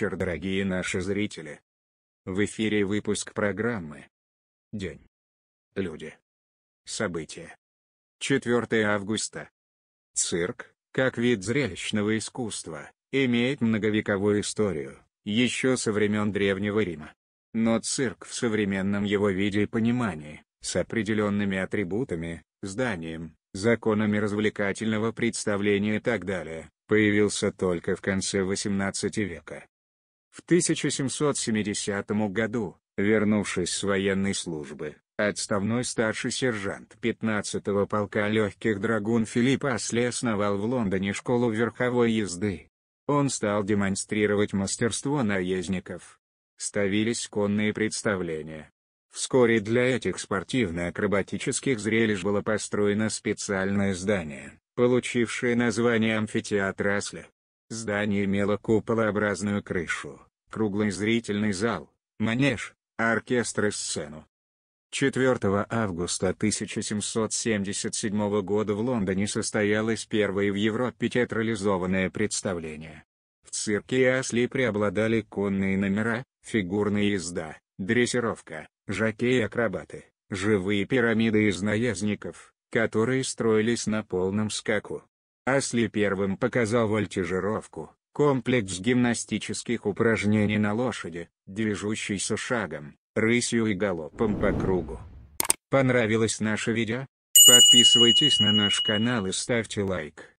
вечер, дорогие наши зрители. В эфире выпуск программы День. Люди. События. 4 августа. Цирк, как вид зрелищного искусства, имеет многовековую историю, еще со времен Древнего Рима. Но цирк в современном его виде и понимании, с определенными атрибутами, зданием, законами развлекательного представления и так далее, появился только в конце XVIII века. В 1770 году, вернувшись с военной службы, отставной старший сержант 15-го полка легких драгун Филипп Асли основал в Лондоне школу верховой езды. Он стал демонстрировать мастерство наездников. Ставились конные представления. Вскоре для этих спортивно-акробатических зрелищ было построено специальное здание, получившее название амфитеатра Асли. Здание имело куполообразную крышу, круглый зрительный зал, манеж, оркестр и сцену. 4 августа 1777 года в Лондоне состоялось первое в Европе театрализованное представление. В цирке и преобладали конные номера, фигурная езда, дрессировка, и акробаты живые пирамиды из наездников, которые строились на полном скаку. Асли первым показал вольтижировку, Комплекс гимнастических упражнений на лошади, движущейся шагом, рысью и галопом по кругу. Понравилось наше видео? Подписывайтесь на наш канал и ставьте лайк.